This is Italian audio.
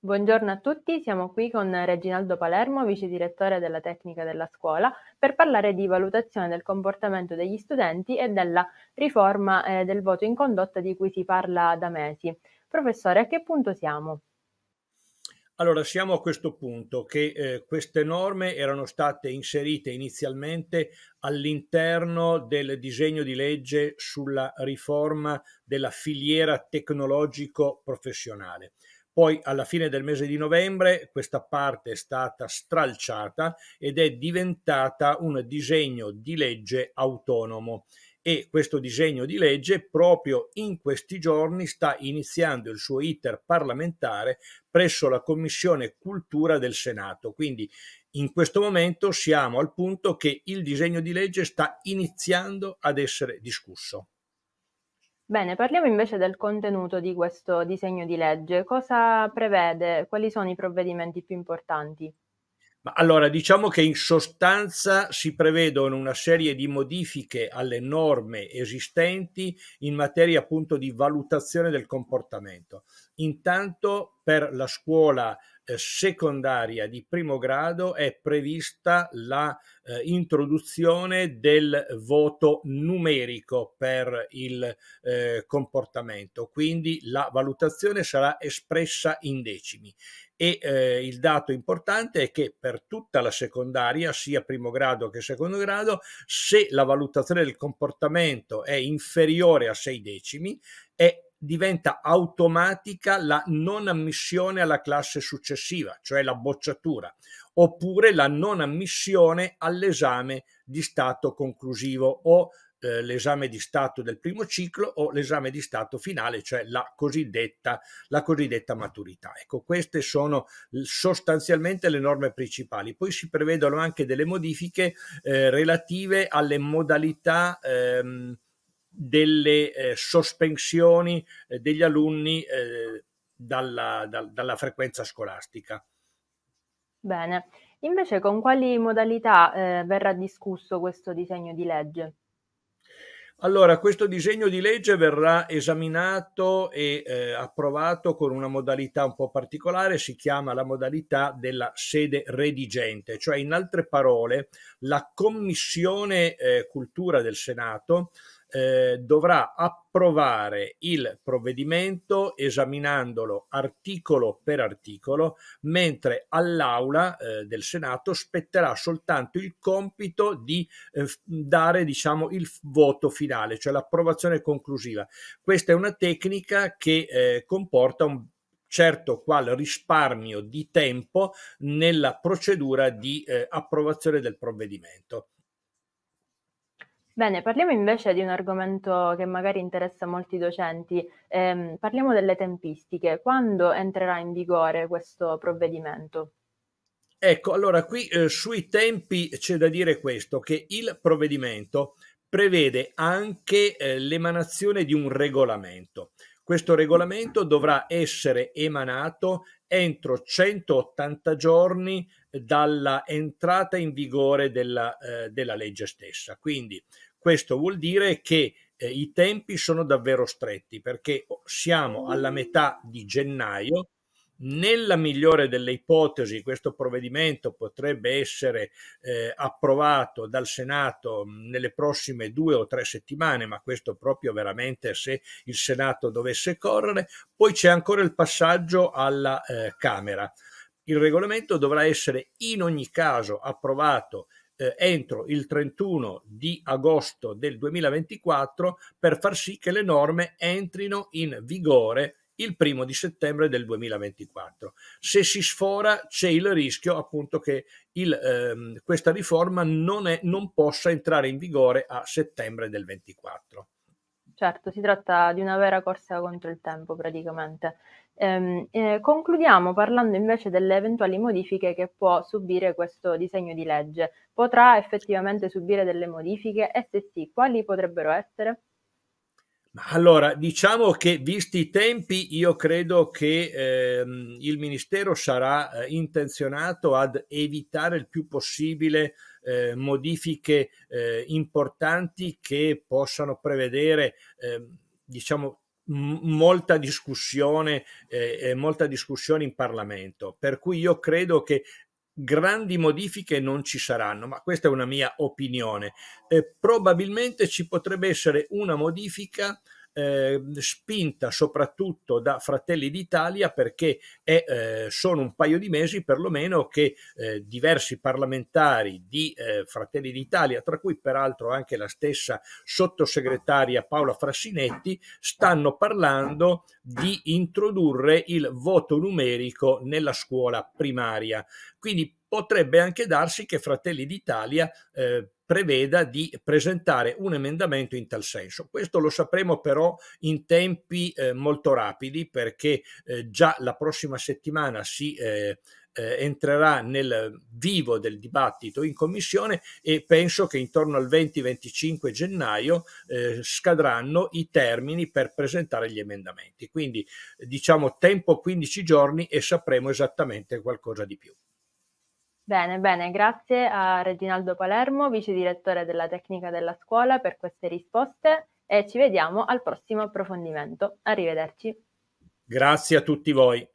Buongiorno a tutti, siamo qui con Reginaldo Palermo, vice direttore della tecnica della scuola, per parlare di valutazione del comportamento degli studenti e della riforma eh, del voto in condotta di cui si parla da mesi. Professore, a che punto siamo? Allora, siamo a questo punto che eh, queste norme erano state inserite inizialmente all'interno del disegno di legge sulla riforma della filiera tecnologico-professionale. Poi alla fine del mese di novembre questa parte è stata stralciata ed è diventata un disegno di legge autonomo e questo disegno di legge proprio in questi giorni sta iniziando il suo iter parlamentare presso la Commissione Cultura del Senato. Quindi in questo momento siamo al punto che il disegno di legge sta iniziando ad essere discusso. Bene, parliamo invece del contenuto di questo disegno di legge. Cosa prevede? Quali sono i provvedimenti più importanti? allora, diciamo che in sostanza si prevedono una serie di modifiche alle norme esistenti in materia appunto di valutazione del comportamento. Intanto per la scuola eh, secondaria di primo grado è prevista l'introduzione eh, del voto numerico per il eh, comportamento, quindi la valutazione sarà espressa in decimi. E eh, il dato importante è che per tutta la secondaria, sia primo grado che secondo grado, se la valutazione del comportamento è inferiore a sei decimi, è diventa automatica la non ammissione alla classe successiva, cioè la bocciatura, oppure la non ammissione all'esame di stato conclusivo o eh, l'esame di stato del primo ciclo o l'esame di stato finale, cioè la cosiddetta, la cosiddetta maturità. Ecco, queste sono sostanzialmente le norme principali. Poi si prevedono anche delle modifiche eh, relative alle modalità ehm, delle eh, sospensioni eh, degli alunni eh, dalla, da, dalla, frequenza scolastica. Bene, invece con quali modalità eh, verrà discusso questo disegno di legge? Allora, questo disegno di legge verrà esaminato e eh, approvato con una modalità un po' particolare, si chiama la modalità della sede redigente, cioè in altre parole la Commissione eh, Cultura del Senato eh, dovrà approvare il provvedimento esaminandolo articolo per articolo, mentre all'Aula eh, del Senato spetterà soltanto il compito di eh, dare diciamo, il voto finale, cioè l'approvazione conclusiva. Questa è una tecnica che eh, comporta un certo qual risparmio di tempo nella procedura di eh, approvazione del provvedimento. Bene, parliamo invece di un argomento che magari interessa molti docenti. Ehm, parliamo delle tempistiche. Quando entrerà in vigore questo provvedimento? Ecco, allora qui eh, sui tempi c'è da dire questo, che il provvedimento prevede anche eh, l'emanazione di un regolamento. Questo regolamento dovrà essere emanato entro 180 giorni dalla entrata in vigore della, eh, della legge stessa. Quindi questo vuol dire che eh, i tempi sono davvero stretti perché siamo alla metà di gennaio. Nella migliore delle ipotesi questo provvedimento potrebbe essere eh, approvato dal Senato mm, nelle prossime due o tre settimane, ma questo proprio veramente se il Senato dovesse correre. Poi c'è ancora il passaggio alla eh, Camera. Il regolamento dovrà essere in ogni caso approvato eh, entro il 31 di agosto del 2024 per far sì che le norme entrino in vigore il primo di settembre del 2024. Se si sfora c'è il rischio appunto che il, ehm, questa riforma non, è, non possa entrare in vigore a settembre del 2024. Certo, si tratta di una vera corsa contro il tempo praticamente. Ehm, eh, concludiamo parlando invece delle eventuali modifiche che può subire questo disegno di legge. Potrà effettivamente subire delle modifiche e se sì, quali potrebbero essere? Allora, diciamo che visti i tempi, io credo che ehm, il Ministero sarà eh, intenzionato ad evitare il più possibile eh, modifiche eh, importanti che possano prevedere ehm, diciamo molta discussione eh, e molta discussione in Parlamento per cui io credo che grandi modifiche non ci saranno, ma questa è una mia opinione. Eh, probabilmente ci potrebbe essere una modifica eh, spinta soprattutto da Fratelli d'Italia perché è, eh, sono un paio di mesi perlomeno che eh, diversi parlamentari di eh, Fratelli d'Italia, tra cui peraltro anche la stessa sottosegretaria Paola Frassinetti, stanno parlando di introdurre il voto numerico nella scuola primaria. Quindi potrebbe anche darsi che Fratelli d'Italia eh, preveda di presentare un emendamento in tal senso. Questo lo sapremo però in tempi eh, molto rapidi perché eh, già la prossima settimana si eh, eh, entrerà nel vivo del dibattito in commissione e penso che intorno al 20-25 gennaio eh, scadranno i termini per presentare gli emendamenti. Quindi diciamo tempo 15 giorni e sapremo esattamente qualcosa di più. Bene, bene, grazie a Reginaldo Palermo, vice direttore della tecnica della scuola, per queste risposte e ci vediamo al prossimo approfondimento. Arrivederci. Grazie a tutti voi.